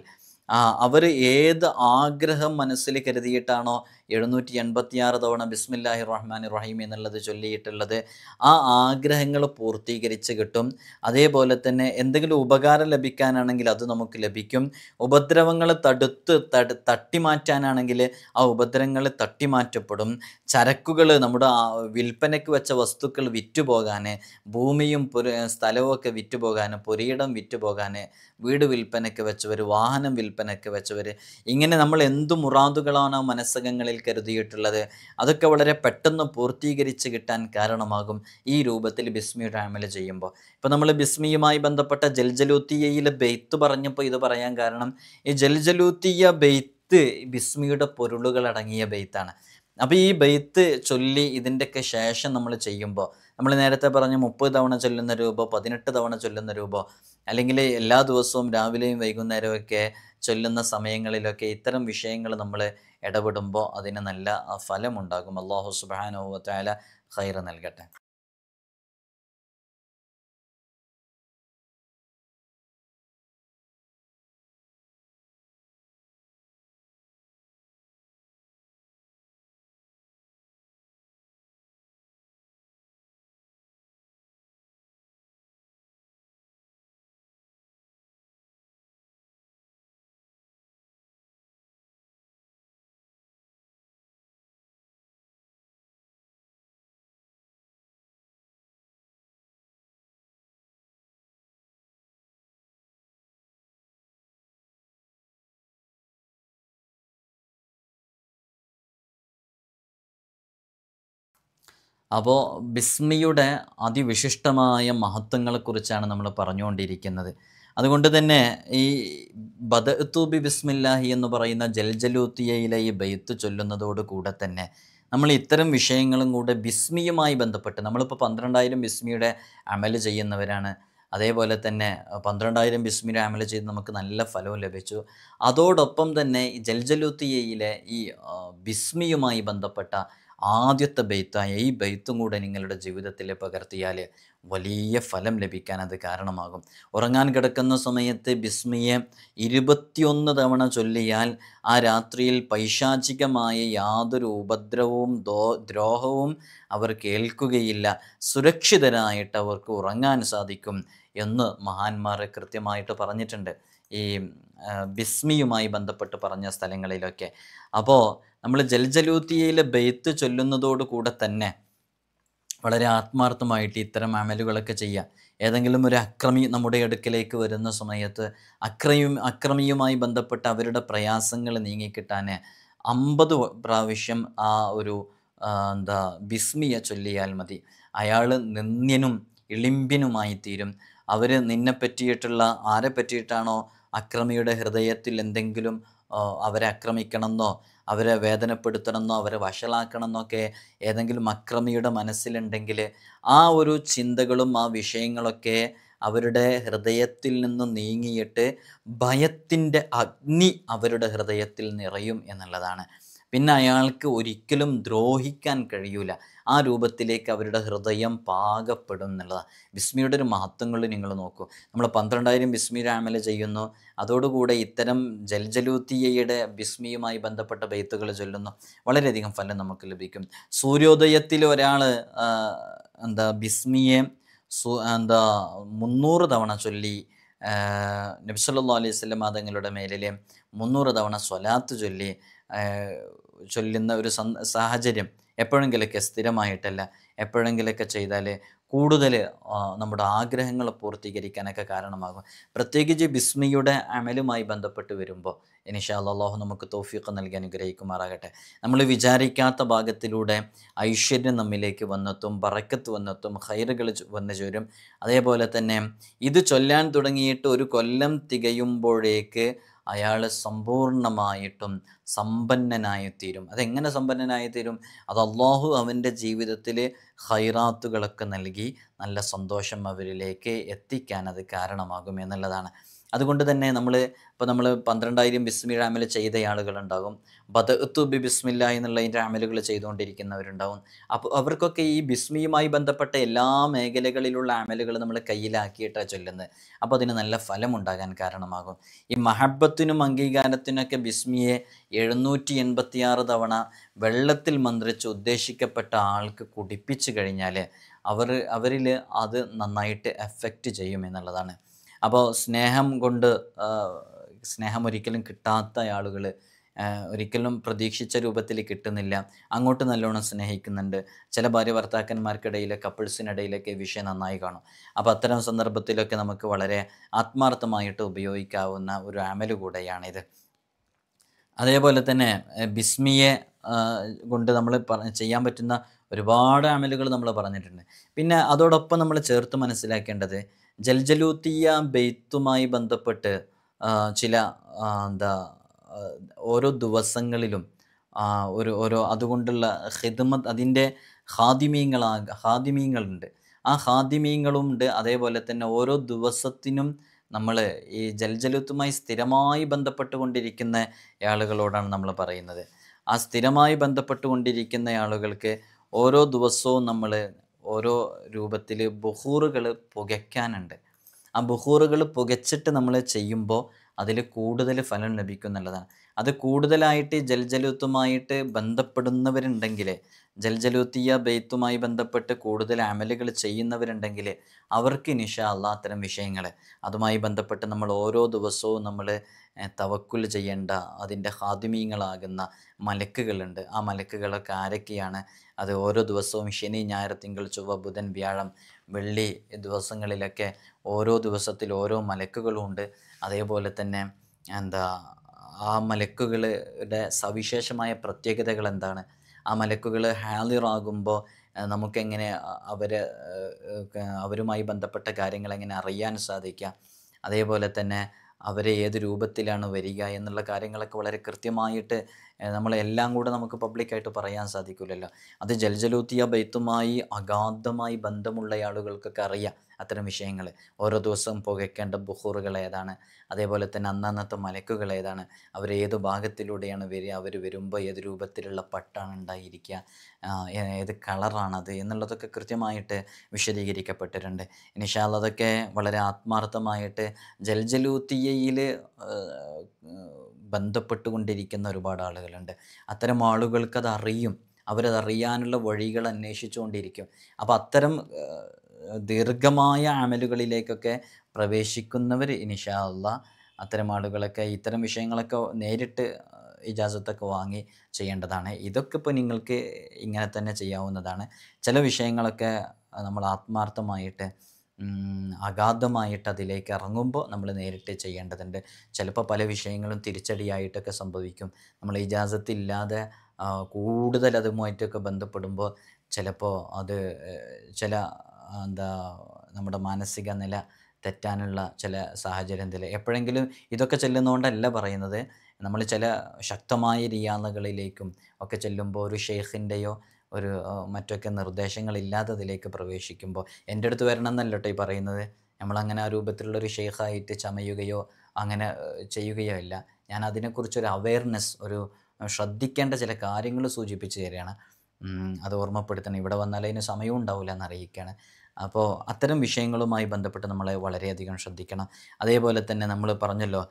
[SPEAKER 1] അവർ ഏത് ആഗ്രഹം മനസ്സിൽ കരുതിയിട്ടാണോ എഴുന്നൂറ്റി എൺപത്തിയാറ് തവണ ബിസ്മില്ലാഹി റഹ്മാൻ റഹീം എന്നുള്ളത് ചൊല്ലിയിട്ടുള്ളത് ആ ആഗ്രഹങ്ങൾ പൂർത്തീകരിച്ച് കിട്ടും അതേപോലെ തന്നെ എന്തെങ്കിലും ഉപകാരം ലഭിക്കാനാണെങ്കിൽ അത് നമുക്ക് ലഭിക്കും ഉപദ്രവങ്ങൾ തടുത്ത് തട മാറ്റാനാണെങ്കിൽ ആ ഉപദ്രവങ്ങൾ തട്ടി മാറ്റപ്പെടും ചരക്കുകൾ നമ്മുടെ വിൽപ്പനയ്ക്ക് വെച്ച വസ്തുക്കൾ വിറ്റുപോകാൻ ഭൂമിയും പുര സ്ഥലവും ഒക്കെ വിറ്റുപോകാൻ പുരയിടം വിറ്റുപോകാൻ വീട് വിൽപ്പനയ്ക്ക് വെച്ച് ഒരു വാഹനം വിൽപ്പന വിൽപ്പനയ്ക്ക് വെച്ചവർ ഇങ്ങനെ നമ്മൾ എന്തു മുറാദുകളാണോ മനസ്സകങ്ങളിൽ കരുതിയിട്ടുള്ളത് അതൊക്കെ വളരെ പെട്ടെന്ന് പൂർത്തീകരിച്ച് കിട്ടാൻ കാരണമാകും ഈ രൂപത്തിൽ ബിസ്മിയുടെ അമൽ ചെയ്യുമ്പോൾ ഇപ്പോൾ നമ്മൾ ബിസ്മിയുമായി ബന്ധപ്പെട്ട ജൽജലൂത്തിയയിൽ ബെയ്ത്ത് പറഞ്ഞപ്പോൾ ഇത് പറയാൻ കാരണം ഈ ജൽജലൂത്തിയ ബെയ്ത്ത് ബിസ്മിയുടെ പൊരുളുകൾ അടങ്ങിയ ബെയ്ത്താണ് അപ്പോൾ ഈ ബെയ്ത്ത് ചൊല്ലി ഇതിൻ്റെയൊക്കെ ശേഷം നമ്മൾ ചെയ്യുമ്പോൾ നമ്മൾ നേരത്തെ പറഞ്ഞ മുപ്പത് തവണ ചൊല്ലുന്ന രൂപ പതിനെട്ട് തവണ ചൊല്ലുന്ന രൂപ അല്ലെങ്കിൽ എല്ലാ ദിവസവും രാവിലെയും വൈകുന്നേരമൊക്കെ ചൊല്ലുന്ന സമയങ്ങളിലൊക്കെ ഇത്തരം വിഷയങ്ങൾ നമ്മൾ ഇടപെടുമ്പോൾ അതിന് നല്ല ഫലമുണ്ടാകും അള്ളാഹു സുബാനുഭവത്തായ ഖൈർ നൽകട്ടെ അപ്പോൾ ബിസ്മിയുടെ അതിവിശിഷ്ടമായ മഹത്വങ്ങളെക്കുറിച്ചാണ് നമ്മൾ പറഞ്ഞുകൊണ്ടിരിക്കുന്നത് അതുകൊണ്ട് തന്നെ ഈ ബദത്തുബി ബിസ്മില്ലാഹി എന്ന് പറയുന്ന ജൽജലൂത്തിയയിലെ ഈ ബെയ്ത്ത് ചൊല്ലുന്നതോട് കൂടെ തന്നെ നമ്മൾ ഇത്തരം വിഷയങ്ങളും കൂടെ ബിസ്മിയുമായി ബന്ധപ്പെട്ട് നമ്മളിപ്പോൾ പന്ത്രണ്ടായിരം ബിസ്മിയുടെ അമൽ ചെയ്യുന്നവരാണ് അതേപോലെ തന്നെ പന്ത്രണ്ടായിരം ബിസ്മിയുടെ അമൽ ചെയ്ത് നമുക്ക് നല്ല ഫലവും ലഭിച്ചു അതോടൊപ്പം തന്നെ ജൽജലൂത്തിയയിലെ ഈ ബിസ്മിയുമായി ബന്ധപ്പെട്ട ആദ്യത്തെ ബെയ്ത്തായ ഈ ബെയ്ത്തും കൂടെ നിങ്ങളുടെ ജീവിതത്തിൽ പകർത്തിയാൽ വലിയ ഫലം ലഭിക്കാൻ അത് കാരണമാകും ഉറങ്ങാൻ കിടക്കുന്ന സമയത്ത് ബിസ്മിയെ ഇരുപത്തിയൊന്ന് തവണ ചൊല്ലിയാൽ ആ രാത്രിയിൽ പൈശാചികമായ യാതൊരു ഉപദ്രവവും ദോ ദ്രോഹവും അവർ കേൾക്കുകയില്ല സുരക്ഷിതരായിട്ട് അവർക്ക് ഉറങ്ങാൻ സാധിക്കും എന്ന് മഹാന്മാർ കൃത്യമായിട്ട് പറഞ്ഞിട്ടുണ്ട് ഈ ബിസ്മിയുമായി ബന്ധപ്പെട്ട് പറഞ്ഞ സ്ഥലങ്ങളിലൊക്കെ അപ്പോൾ നമ്മൾ ജൽജലൂത്തിയയിൽ ബെയ്ത്ത് ചൊല്ലുന്നതോടുകൂടെ തന്നെ വളരെ ആത്മാർത്ഥമായിട്ട് ഇത്തരം അമലുകളൊക്കെ ചെയ്യുക ഏതെങ്കിലും ഒരു അക്രമി നമ്മുടെ അടുക്കലേക്ക് വരുന്ന സമയത്ത് അക്രമിയും അക്രമിയുമായി ബന്ധപ്പെട്ട് അവരുടെ പ്രയാസങ്ങൾ നീങ്ങിക്കിട്ടാൻ അമ്പത് പ്രാവശ്യം ആ ഒരു എന്താ ബിസ്മിയ ചൊല്ലിയാൽ മതി അയാൾ നിന്ദ്യനും ഇളിമ്പിനുമായി തീരും അവർ നിന്നെ പറ്റിയിട്ടുള്ള ആരെ പറ്റിയിട്ടാണോ അക്രമിയുടെ ഹൃദയത്തിൽ എന്തെങ്കിലും അവരെ ആക്രമിക്കണമെന്നോ അവരെ വേദനപ്പെടുത്തണമെന്നോ അവരെ വഷളാക്കണമെന്നൊക്കെ ഏതെങ്കിലും അക്രമിയുടെ മനസ്സിലുണ്ടെങ്കിൽ ആ ഒരു ചിന്തകളും ആ വിഷയങ്ങളൊക്കെ അവരുടെ ഹൃദയത്തിൽ നിന്ന് നീങ്ങിയിട്ട് ഭയത്തിൻ്റെ അഗ്നി അവരുടെ ഹൃദയത്തിൽ നിറയും എന്നുള്ളതാണ് പിന്നെ അയാൾക്ക് ഒരിക്കലും ദ്രോഹിക്കാൻ കഴിയൂല ആ രൂപത്തിലേക്ക് അവരുടെ ഹൃദയം പാകപ്പെടും എന്നുള്ളതാണ് ബിസ്മിയുടെ ഒരു മഹത്വങ്ങൾ നിങ്ങൾ നോക്കൂ നമ്മൾ പന്ത്രണ്ടായിരം ബിസ്മി രാമല ചെയ്യുന്നു അതോടുകൂടെ ഇത്തരം ജൽജലൂത്തിയയുടെ ബിസ്മിയുമായി ബന്ധപ്പെട്ട ബെയ്ത്തുകൾ ചൊല്ലുന്നു വളരെയധികം ഫലം നമുക്ക് ലഭിക്കും സൂര്യോദയത്തിൽ ഒരാൾ എന്താ ബിസ്മിയെ സു എന്താ മുന്നൂറ് തവണ ചൊല്ലി നബ്സല്ലാ അലൈഹി സ്വലം മതങ്ങളുടെ മേലിൽ മുന്നൂറ് തവണ സ്വലാത്ത് ചൊല്ലി ചൊല്ലുന്ന ഒരു സാഹചര്യം എപ്പോഴെങ്കിലൊക്കെ സ്ഥിരമായിട്ടല്ല എപ്പോഴെങ്കിലൊക്കെ ചെയ്താൽ കൂടുതൽ നമ്മുടെ ആഗ്രഹങ്ങൾ പൂർത്തീകരിക്കാനൊക്കെ കാരണമാകും പ്രത്യേകിച്ച് ബിസ്മിയുടെ അമലുമായി ബന്ധപ്പെട്ട് വരുമ്പോൾ ഇനിഷാല്ല അള്ളാഹു നമുക്ക് തോഫിയൊക്കെ നൽകി അനുഗ്രഹിക്കുമാറാകട്ടെ നമ്മൾ വിചാരിക്കാത്ത ഭാഗത്തിലൂടെ ഐശ്വര്യം നമ്മിലേക്ക് വന്നെത്തും പറക്കത്ത് വന്നെത്തും ഹൈറുകൾ വന്നു ചേരും അതേപോലെ തന്നെ ഇത് ചൊല്ലാൻ തുടങ്ങിയിട്ട് ഒരു കൊല്ലം തികയുമ്പോഴേക്ക് അയാൾ സമ്പൂർണ്ണമായിട്ടും സമ്പന്നനായി തീരും അതെങ്ങനെ സമ്പന്നനായി തീരും അത് അള്ളാഹു അവൻ്റെ ജീവിതത്തിൽ ഹൈറാത്തുകളൊക്കെ നൽകി നല്ല സന്തോഷം അവരിലേക്ക് എത്തിക്കാൻ അത് കാരണമാകും എന്നുള്ളതാണ് അതുകൊണ്ട് തന്നെ നമ്മൾ ഇപ്പോൾ നമ്മൾ പന്ത്രണ്ടായിരം ബിസ്മിൽ അമൽ ചെയ്ത ആളുകളുണ്ടാകും ബദത്തു ബി ബിസ്മില്ല എന്നുള്ളതിൻ്റെ അമലുകൾ ചെയ്തുകൊണ്ടിരിക്കുന്നവരുണ്ടാവും അപ്പോൾ അവർക്കൊക്കെ ഈ ബിസ്മിയുമായി ബന്ധപ്പെട്ട എല്ലാ മേഖലകളിലുള്ള അമലുകൾ നമ്മൾ കയ്യിലാക്കിയിട്ടാണ് ചൊല്ലുന്നത് അപ്പോൾ അതിന് നല്ല ഫലം ഉണ്ടാകാൻ കാരണമാകും ഈ മഹബത്തിനും അംഗീകാരത്തിനൊക്കെ ബിസ്മിയെ എഴുന്നൂറ്റി എൺപത്തിയാറ് തവണ വെള്ളത്തിൽ മന്ത്രിച്ച് ഉദ്ദേശിക്കപ്പെട്ട ആൾക്ക് കുടിപ്പിച്ചു കഴിഞ്ഞാൽ അവർ അവരിൽ അത് നന്നായിട്ട് എഫക്റ്റ് ചെയ്യും എന്നുള്ളതാണ് അപ്പോൾ സ്നേഹം കൊണ്ട് സ്നേഹം ഒരിക്കലും കിട്ടാത്ത ആളുകൾ ഒരിക്കലും പ്രതീക്ഷിച്ച രൂപത്തിൽ കിട്ടുന്നില്ല അങ്ങോട്ട് നല്ലോണം സ്നേഹിക്കുന്നുണ്ട് ചില ഭാര്യ ഭർത്താക്കന്മാർക്കിടയിൽ കപ്പിൾസിനിടയിലൊക്കെ വിഷയം നന്നായി കാണും അപ്പോൾ അത്തരം സന്ദർഭത്തിലൊക്കെ നമുക്ക് വളരെ ആത്മാർത്ഥമായിട്ട് ഉപയോഗിക്കാവുന്ന ഒരു ആമല് കൂടെയാണിത് അതേപോലെ തന്നെ ബിസ്മിയെ കൊണ്ട് നമ്മൾ ചെയ്യാൻ പറ്റുന്ന ഒരുപാട് ആമലുകൾ നമ്മൾ പറഞ്ഞിട്ടുണ്ട് പിന്നെ അതോടൊപ്പം നമ്മൾ ചേർത്ത് മനസ്സിലാക്കേണ്ടത് ജൽജലൂത്തിയ ബെയ്ത്തുമായി ബന്ധപ്പെട്ട് ചില എന്താ ഓരോ ദിവസങ്ങളിലും ഒരു ഓരോ അതുകൊണ്ടുള്ള ഹിദ്മത് അതിൻ്റെ ഹാദിമീങ്ങളാ ഹാദിമീങ്ങളുണ്ട് ആ ഹാദിമീങ്ങളും ഉണ്ട് അതേപോലെ തന്നെ ഓരോ ദിവസത്തിനും നമ്മൾ ഈ ജൽജലുത്തുമായി സ്ഥിരമായി ബന്ധപ്പെട്ടുകൊണ്ടിരിക്കുന്ന ആളുകളോടാണ് നമ്മൾ പറയുന്നത് ആ സ്ഥിരമായി ബന്ധപ്പെട്ടുകൊണ്ടിരിക്കുന്ന ആളുകൾക്ക് ഓരോ ദിവസവും നമ്മൾ ഓരോ രൂപത്തിൽ ബുഹൂറുകൾ പുകയ്ക്കാനുണ്ട് ആ ബുഹൂറുകൾ പുകച്ചിട്ട് നമ്മൾ ചെയ്യുമ്പോൾ അതിൽ കൂടുതൽ ഫലം ലഭിക്കും എന്നുള്ളതാണ് അത് കൂടുതലായിട്ട് ജൽജലൂത്തുമായിട്ട് ബന്ധപ്പെടുന്നവരുണ്ടെങ്കിൽ ജൽജലൂത്തിയ ബെയ്ത്തുമായി ബന്ധപ്പെട്ട് കൂടുതൽ അമലുകൾ ചെയ്യുന്നവരുണ്ടെങ്കിൽ അവർക്ക് നിഷ അല്ല അത്തരം വിഷയങ്ങൾ അതുമായി ബന്ധപ്പെട്ട് നമ്മൾ ഓരോ ദിവസവും നമ്മൾ തവക്കുൽ ചെയ്യേണ്ട അതിൻ്റെ ഹാദിമീങ്ങളാകുന്ന മലക്കുകളുണ്ട് ആ മലക്കുകളൊക്കെ ആരൊക്കെയാണ് അത് ഓരോ ദിവസവും ശനി ഞായർ തിങ്കൾ ചൊവ്വ ബുധൻ വ്യാഴം വെള്ളി ദിവസങ്ങളിലൊക്കെ ഓരോ ദിവസത്തിൽ ഓരോ മലക്കുകളുണ്ട് അതേപോലെ തന്നെ എന്താ ആ മലക്കുകളുടെ സവിശേഷമായ പ്രത്യേകതകൾ എന്താണ് ആ മലക്കുകൾ ഹാലിറാകുമ്പോൾ നമുക്കെങ്ങനെ അവരെ അവരുമായി ബന്ധപ്പെട്ട കാര്യങ്ങൾ എങ്ങനെ അറിയാൻ സാധിക്കുക അതേപോലെ തന്നെ അവരെ ഏത് രൂപത്തിലാണ് വരിക എന്നുള്ള കാര്യങ്ങളൊക്കെ വളരെ കൃത്യമായിട്ട് നമ്മളെല്ലാം കൂടെ നമുക്ക് പബ്ലിക്കായിട്ട് പറയാൻ സാധിക്കില്ലല്ലോ അത് ജൽജലൂത്തിയ ബൈത്തുമായി അഗാധമായി ബന്ധമുള്ള ആളുകൾക്കൊക്കെ അറിയാം അത്തരം വിഷയങ്ങൾ ഓരോ ദിവസവും പുകയ്ക്കേണ്ട ബുഹൂറുകൾ ഏതാണ് അതേപോലെ തന്നെ അന്നന്നത്തെ മലക്കുകൾ ഏതാണ് അവർ ഏത് ഭാഗത്തിലൂടെയാണ് വരിക അവർ വരുമ്പോൾ ഏത് രൂപത്തിലുള്ള പട്ടാണ് ഉണ്ടായിരിക്കുക ഏത് കളറാണത് എന്നുള്ളതൊക്കെ കൃത്യമായിട്ട് വിശദീകരിക്കപ്പെട്ടിട്ടുണ്ട് ഇനിഷാൽ അതൊക്കെ വളരെ ആത്മാർത്ഥമായിട്ട് ജൽജലൂത്തിയയിൽ ബന്ധപ്പെട്ടുകൊണ്ടിരിക്കുന്ന ഒരുപാട് ആളുകളുണ്ട് അത്തരം ആളുകൾക്കത് അറിയും അവരത് അറിയാനുള്ള വഴികൾ അന്വേഷിച്ചുകൊണ്ടിരിക്കും അപ്പോൾ അത്തരം ദീർഘമായ അമലുകളിലേക്കൊക്കെ പ്രവേശിക്കുന്നവർ ഇനിഷാള്ള അത്തരം ആളുകളൊക്കെ ഇത്തരം വിഷയങ്ങളൊക്കെ നേരിട്ട് ഇജാസത്തൊക്കെ വാങ്ങി ചെയ്യേണ്ടതാണ് ഇതൊക്കെ ഇപ്പോൾ നിങ്ങൾക്ക് ഇങ്ങനെ തന്നെ ചെയ്യാവുന്നതാണ് ചില വിഷയങ്ങളൊക്കെ നമ്മൾ ആത്മാർത്ഥമായിട്ട് അഗാധമായിട്ട് അതിലേക്ക് ഇറങ്ങുമ്പോൾ നമ്മൾ നേരിട്ട് ചെയ്യേണ്ടതുണ്ട് ചിലപ്പോൾ പല വിഷയങ്ങളും തിരിച്ചടിയായിട്ടൊക്കെ സംഭവിക്കും നമ്മൾ ഇജാസത്തില്ലാതെ കൂടുതൽ അതുമായിട്ടൊക്കെ ബന്ധപ്പെടുമ്പോൾ ചിലപ്പോൾ അത് ചില എന്താ നമ്മുടെ മാനസിക നില തെറ്റാനുള്ള ചില സാഹചര്യത്തിൽ എപ്പോഴെങ്കിലും ഇതൊക്കെ ചെല്ലുന്നതുകൊണ്ടല്ല പറയുന്നത് നമ്മൾ ചില ശക്തമായ റിയാദകളിലേക്കും ഒക്കെ ചെല്ലുമ്പോൾ ഒരു ഷെയ്ഖിൻ്റെയോ ഒരു മറ്റൊക്കെ അതിലേക്ക് പ്രവേശിക്കുമ്പോൾ എൻ്റെ അടുത്ത് വരണം എന്നല്ലോ ഈ പറയുന്നത് നമ്മളങ്ങനെ ആ രൂപത്തിലുള്ളൊരു ഷെയ്ഖായിട്ട് ചമയുകയോ അങ്ങനെ ചെയ്യുകയോ ഇല്ല ഞാൻ അതിനെക്കുറിച്ചൊരു അവയർനെസ് ഒരു ശ്രദ്ധിക്കേണ്ട ചില കാര്യങ്ങൾ സൂചിപ്പിച്ചു തരികയാണ് അത് ഓർമ്മപ്പെടുത്തണം ഇവിടെ വന്നാൽ അതിന് സമയം ഉണ്ടാവില്ല എന്നറിയിക്കുകയാണ് അപ്പോൾ അത്തരം വിഷയങ്ങളുമായി ബന്ധപ്പെട്ട് നമ്മളെ വളരെയധികം ശ്രദ്ധിക്കണം അതേപോലെ തന്നെ നമ്മൾ പറഞ്ഞല്ലോ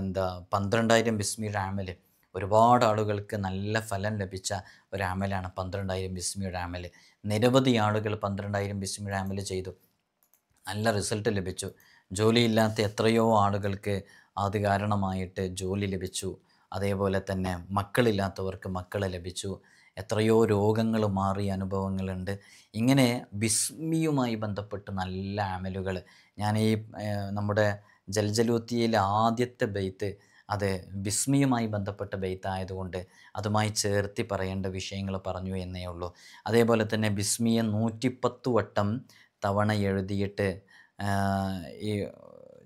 [SPEAKER 1] എന്താ പന്ത്രണ്ടായിരം ബിസ്മി റാമിൽ ഒരുപാട് ആളുകൾക്ക് നല്ല ഫലം ലഭിച്ച ഒരു അമലാണ് പന്ത്രണ്ടായിരം ബിസ്മിയുടെ അമൽ നിരവധി ആളുകൾ പന്ത്രണ്ടായിരം ബിസ്മിയുടെ അമൽ ചെയ്തു നല്ല റിസൾട്ട് ലഭിച്ചു ജോലിയില്ലാത്ത എത്രയോ ആളുകൾക്ക് അത് കാരണമായിട്ട് ജോലി ലഭിച്ചു അതേപോലെ തന്നെ മക്കളില്ലാത്തവർക്ക് മക്കൾ ലഭിച്ചു എത്രയോ രോഗങ്ങൾ മാറിയ അനുഭവങ്ങളുണ്ട് ഇങ്ങനെ ബിസ്മിയുമായി ബന്ധപ്പെട്ട് നല്ല അമലുകൾ ഞാൻ ഈ നമ്മുടെ ജൽജലൂത്തിയിലെ ആദ്യത്തെ ബെയ്ത്ത് അത് ബിസ്മിയുമായി ബന്ധപ്പെട്ട ബെയ്ത്തായതുകൊണ്ട് അതുമായി ചേർത്തി പറയേണ്ട വിഷയങ്ങൾ പറഞ്ഞു എന്നേ ഉള്ളൂ അതേപോലെ തന്നെ ബിസ്മിയെ നൂറ്റിപ്പത്ത് വട്ടം തവണ എഴുതിയിട്ട് ഈ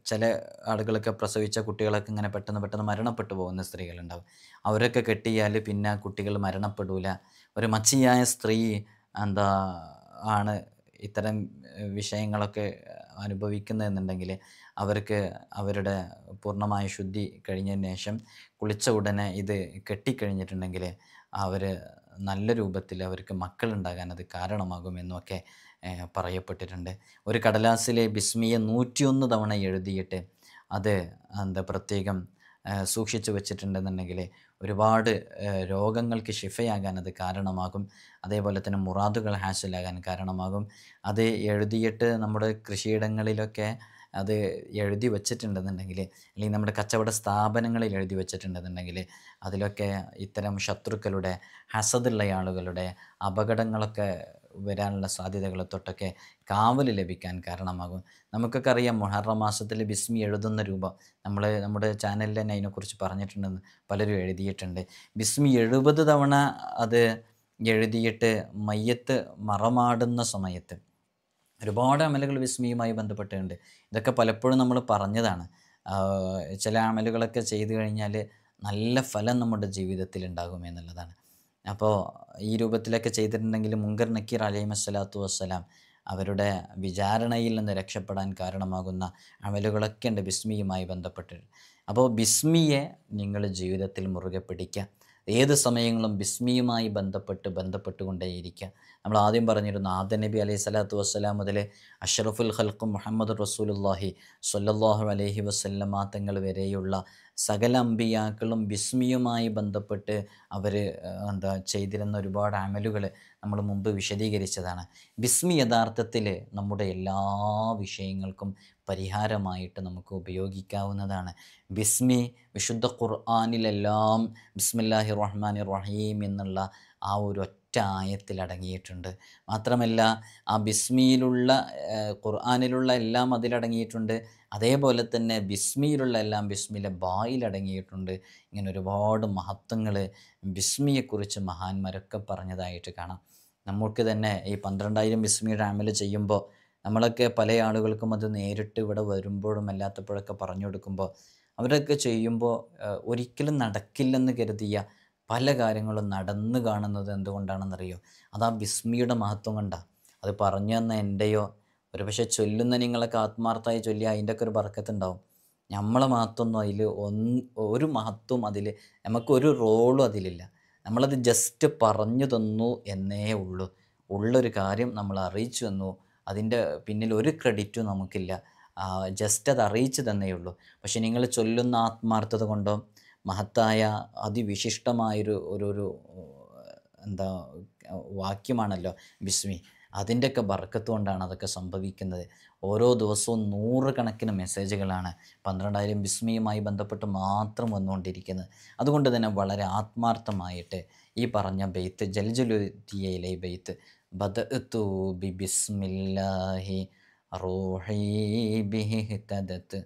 [SPEAKER 1] ചില ആളുകളൊക്കെ പ്രസവിച്ച കുട്ടികളൊക്കെ ഇങ്ങനെ പെട്ടെന്ന് പെട്ടെന്ന് മരണപ്പെട്ടു പോകുന്ന സ്ത്രീകളുണ്ടാവും അവരൊക്കെ കെട്ടിയാൽ പിന്നെ കുട്ടികൾ മരണപ്പെടൂല ഒരു മച്ചിയായ സ്ത്രീ എന്താ ആണ് ഇത്തരം വിഷയങ്ങളൊക്കെ അനുഭവിക്കുന്നതെന്നുണ്ടെങ്കിൽ അവർക്ക് അവരുടെ പൂർണ്ണമായ ശുദ്ധി കഴിഞ്ഞതിന് ശേഷം കുളിച്ച ഉടനെ ഇത് കെട്ടിക്കഴിഞ്ഞിട്ടുണ്ടെങ്കിൽ അവർ നല്ല രൂപത്തിൽ അവർക്ക് മക്കളുണ്ടാകാൻ അത് കാരണമാകുമെന്നൊക്കെ പറയപ്പെട്ടിട്ടുണ്ട് ഒരു കടലാസിലെ ബിസ്മിയെ നൂറ്റിയൊന്ന് തവണ എഴുതിയിട്ട് അത് എന്താ പ്രത്യേകം സൂക്ഷിച്ചു വെച്ചിട്ടുണ്ടെന്നുണ്ടെങ്കിൽ ഒരുപാട് രോഗങ്ങൾക്ക് ശിഫയാകാൻ അത് കാരണമാകും അതേപോലെ തന്നെ മുറാദുകൾ ഹാസിലാകാൻ കാരണമാകും അത് എഴുതിയിട്ട് നമ്മുടെ കൃഷിയിടങ്ങളിലൊക്കെ അത് എഴുതി വച്ചിട്ടുണ്ടെന്നുണ്ടെങ്കിൽ അല്ലെങ്കിൽ നമ്മുടെ കച്ചവട സ്ഥാപനങ്ങളിൽ എഴുതി വച്ചിട്ടുണ്ടെന്നുണ്ടെങ്കിൽ അതിലൊക്കെ ഇത്തരം ശത്രുക്കളുടെ ഹസതുള്ള ആളുകളുടെ അപകടങ്ങളൊക്കെ വരാനുള്ള സാധ്യതകളെ തൊട്ടൊക്കെ കാവൽ ലഭിക്കാൻ കാരണമാകും നമുക്കൊക്കെ അറിയാം മൊഹറ മാസത്തിൽ ബിസ്മി എഴുതുന്ന രൂപം നമ്മൾ നമ്മുടെ ചാനലിൽ തന്നെ അതിനെക്കുറിച്ച് പറഞ്ഞിട്ടുണ്ടെന്ന് പലരും എഴുതിയിട്ടുണ്ട് ബിസ്മി എഴുപത് തവണ അത് എഴുതിയിട്ട് മയ്യത്ത് മറമാടുന്ന സമയത്ത് ഒരുപാട് അമലുകൾ വിസ്മയുമായി ബന്ധപ്പെട്ടിട്ടുണ്ട് ഇതൊക്കെ പലപ്പോഴും നമ്മൾ പറഞ്ഞതാണ് ചില അമലുകളൊക്കെ ചെയ്തു കഴിഞ്ഞാൽ നല്ല ഫലം നമ്മുടെ ജീവിതത്തിൽ ഉണ്ടാകും എന്നുള്ളതാണ് അപ്പോൾ ഈ രൂപത്തിലൊക്കെ ചെയ്തിട്ടുണ്ടെങ്കിൽ മുങ്കർ നക്കീർ അലൈമസ്സലാത്തു വസ്സലാം അവരുടെ വിചാരണയിൽ നിന്ന് രക്ഷപ്പെടാൻ കാരണമാകുന്ന അമലുകളൊക്കെ ഉണ്ട് ബിസ്മിയുമായി ബന്ധപ്പെട്ട് അപ്പോൾ ബിസ്മിയെ നിങ്ങൾ ജീവിതത്തിൽ മുറുകെ പിടിക്കുക ഏത് സമയങ്ങളും ബിസ്മിയുമായി ബന്ധപ്പെട്ട് ബന്ധപ്പെട്ടുകൊണ്ടേയിരിക്കുക നമ്മൾ ആദ്യം പറഞ്ഞിരുന്നു ആദ നബി അലൈഹി സ്വലാത്തു വസ്സലാം മുതൽ അഷറഫുൽ ഹൽക്കും മുഹമ്മദ് റസൂലുല്ലാഹി സൊല്ലാഹു അലൈഹി വസ്ല്ലമാ മാത്തങ്ങൾ വരെയുള്ള സകല അമ്പിയാക്കളും ബിസ്മിയുമായി ബന്ധപ്പെട്ട് അവർ എന്താ ചെയ്തിരുന്ന ഒരുപാട് അമലുകൾ നമ്മൾ മുമ്പ് വിശദീകരിച്ചതാണ് ബിസ്മി യഥാർത്ഥത്തിൽ നമ്മുടെ എല്ലാ വിഷയങ്ങൾക്കും പരിഹാരമായിട്ട് നമുക്ക് ഉപയോഗിക്കാവുന്നതാണ് ബിസ്മി വിശുദ്ധ ഖുർആാനിലെല്ലാം ബിസ്മില്ലാഹി റഹ്മാൻ റഹീം എന്നുള്ള ആ ഒരു ഒറ്റായത്തിൽ അടങ്ങിയിട്ടുണ്ട് മാത്രമല്ല ആ ബിസ്മിയിലുള്ള ഖുർആാനിലുള്ള എല്ലാം അതിലടങ്ങിയിട്ടുണ്ട് അതേപോലെ തന്നെ ബിസ്മിയിലുള്ള എല്ലാം ബിസ്മിയിലെ ബായിലടങ്ങിയിട്ടുണ്ട് ഇങ്ങനെ ഒരുപാട് മഹത്വങ്ങൾ ബിസ്മിയെക്കുറിച്ച് മഹാന്മാരൊക്കെ പറഞ്ഞതായിട്ട് കാണാം നമുക്ക് തന്നെ ഈ പന്ത്രണ്ടായിരം ബിസ്മിയുടെ അമൽ ചെയ്യുമ്പോൾ നമ്മളൊക്കെ പല ആളുകൾക്കും അത് നേരിട്ട് ഇവിടെ വരുമ്പോഴും അല്ലാത്തപ്പോഴൊക്കെ പറഞ്ഞു കൊടുക്കുമ്പോൾ അവരൊക്കെ ചെയ്യുമ്പോൾ ഒരിക്കലും നടക്കില്ലെന്ന് കരുതിയ പല കാര്യങ്ങളും നടന്ന് കാണുന്നത് എന്തുകൊണ്ടാണെന്നറിയോ അത് ആ വിസ്മിയുടെ മഹത്വം കണ്ട അത് പറഞ്ഞു തന്ന എൻ്റെയോ ഒരു പക്ഷേ ചൊല്ലുന്ന നിങ്ങളൊക്കെ ആത്മാർത്ഥമായി ചൊല്ലി അതിൻ്റെയൊക്കെ ഒരു ബർക്കത്തുണ്ടാവും നമ്മളെ മഹത്വം അതിൽ ഒന്ന് ഒരു മഹത്വം അതിൽ നമുക്കൊരു റോളും അതിലില്ല നമ്മളത് ജസ്റ്റ് പറഞ്ഞു തന്നു എന്നേ ഉള്ളൂ ഉള്ളൊരു കാര്യം നമ്മൾ അറിയിച്ചു തന്നു അതിൻ്റെ പിന്നിൽ ഒരു ക്രെഡിറ്റും നമുക്കില്ല ജസ്റ്റ് അത് അറിയിച്ചു തന്നേ ഉള്ളൂ പക്ഷേ നിങ്ങൾ ചൊല്ലുന്ന ആത്മാർത്ഥത കൊണ്ടോ മഹത്തായ അതിവിശിഷ്ടമായൊരു ഒരു ഒരു എന്താ വാക്യമാണല്ലോ ബിസ്മി അതിൻ്റെയൊക്കെ ബർക്കത്തുകൊണ്ടാണ് അതൊക്കെ സംഭവിക്കുന്നത് ഓരോ ദിവസവും നൂറുകണക്കിന് മെസ്സേജുകളാണ് പന്ത്രണ്ടായിരം ബിസ്മിയുമായി ബന്ധപ്പെട്ട് മാത്രം വന്നുകൊണ്ടിരിക്കുന്നത് അതുകൊണ്ട് തന്നെ വളരെ ആത്മാർത്ഥമായിട്ട് ഈ പറഞ്ഞ ബെയ്ത്ത് ജൽജലുദ്ദിയയിലെ ബെയ്ത്ത് ബദത്തു ബി ബിസ്മില്ലാഹി റോഹി ബിഹി തദത്ത്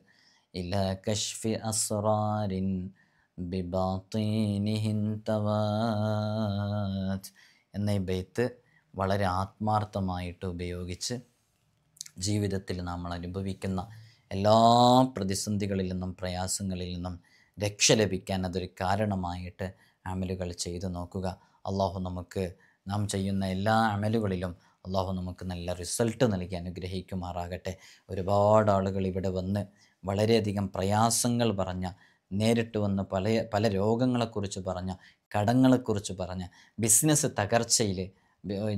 [SPEAKER 1] ഇല കഷ്ഫി അസ്റാരിൻ ബിബാത്തീനിഹിന്തവാത് എന്ന ഈ ബെയ്ത്ത് വളരെ ആത്മാർത്ഥമായിട്ട് ഉപയോഗിച്ച് ജീവിതത്തിൽ നമ്മൾ അനുഭവിക്കുന്ന എല്ലാ പ്രതിസന്ധികളിൽ നിന്നും പ്രയാസങ്ങളിൽ നിന്നും രക്ഷ ലഭിക്കാൻ അതൊരു കാരണമായിട്ട് അമലുകൾ ചെയ്തു നോക്കുക അള്ളാഹു നമുക്ക് നാം ചെയ്യുന്ന എല്ലാ അമലുകളിലും അള്ളാഹു നമുക്ക് നല്ല റിസൾട്ട് നൽകി അനുഗ്രഹിക്കുമാറാകട്ടെ ഒരുപാട് ആളുകൾ ഇവിടെ വന്ന് വളരെയധികം പ്രയാസങ്ങൾ പറഞ്ഞ നേരിട്ട് വന്ന പല പല രോഗങ്ങളെക്കുറിച്ച് പറഞ്ഞ കടങ്ങളെക്കുറിച്ച് പറഞ്ഞ ബിസിനസ് തകർച്ചയിൽ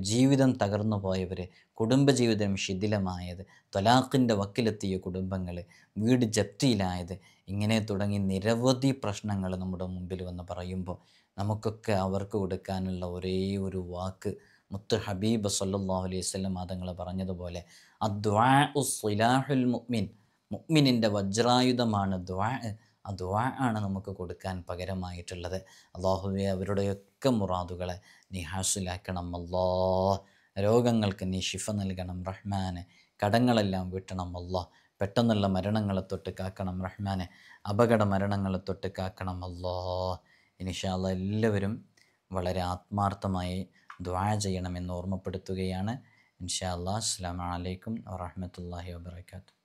[SPEAKER 1] ജീവിതം തകർന്നു പോയവർ കുടുംബജീവിതം ശിഥിലമായത് തൊലാഖിൻ്റെ വക്കിലെത്തിയ കുടുംബങ്ങൾ വീട് ജപ്തിയിലായത് ഇങ്ങനെ തുടങ്ങി നിരവധി പ്രശ്നങ്ങൾ നമ്മുടെ മുമ്പിൽ വന്ന് പറയുമ്പോൾ നമുക്കൊക്കെ അവർക്ക് കൊടുക്കാനുള്ള ഒരേ ഒരു വാക്ക് മുത്ത് ഹബീബ് സല്ലാഹു അലൈഹി വല്ലം മാതങ്ങൾ പറഞ്ഞതുപോലെ അദ്വാഉ സുലാഹുൽ മുഅ്മിൻ മുഹ്മിനിൻ്റെ വജ്രായുധമാണ് ദ്വാ ആ ദ്വാ ആണ് നമുക്ക് കൊടുക്കാൻ പകരമായിട്ടുള്ളത് അള്ളാഹുവെ അവരുടെയൊക്കെ മുറാദുകളെ നിഹാസിലാക്കണം അല്ലോ രോഗങ്ങൾക്ക് നീ ഷിഫ നൽകണം റഹ്മാന് കടങ്ങളെല്ലാം വീട്ടണം അല്ലോ പെട്ടെന്നുള്ള മരണങ്ങളെ തൊട്ട് കാക്കണം റഹ്മാനെ അപകട മരണങ്ങളെ തൊട്ട് കാക്കണം അല്ലോ ഇനിഷാല്ല എല്ലാവരും വളരെ ആത്മാർത്ഥമായി ദ്വാ ചെയ്യണമെന്ന് ഓർമ്മപ്പെടുത്തുകയാണ് ഇൻഷാ അല്ലാ അസ്സാം വലൈക്കും വാഹമത്തല്ലാഹി വാബർക്കാത്തു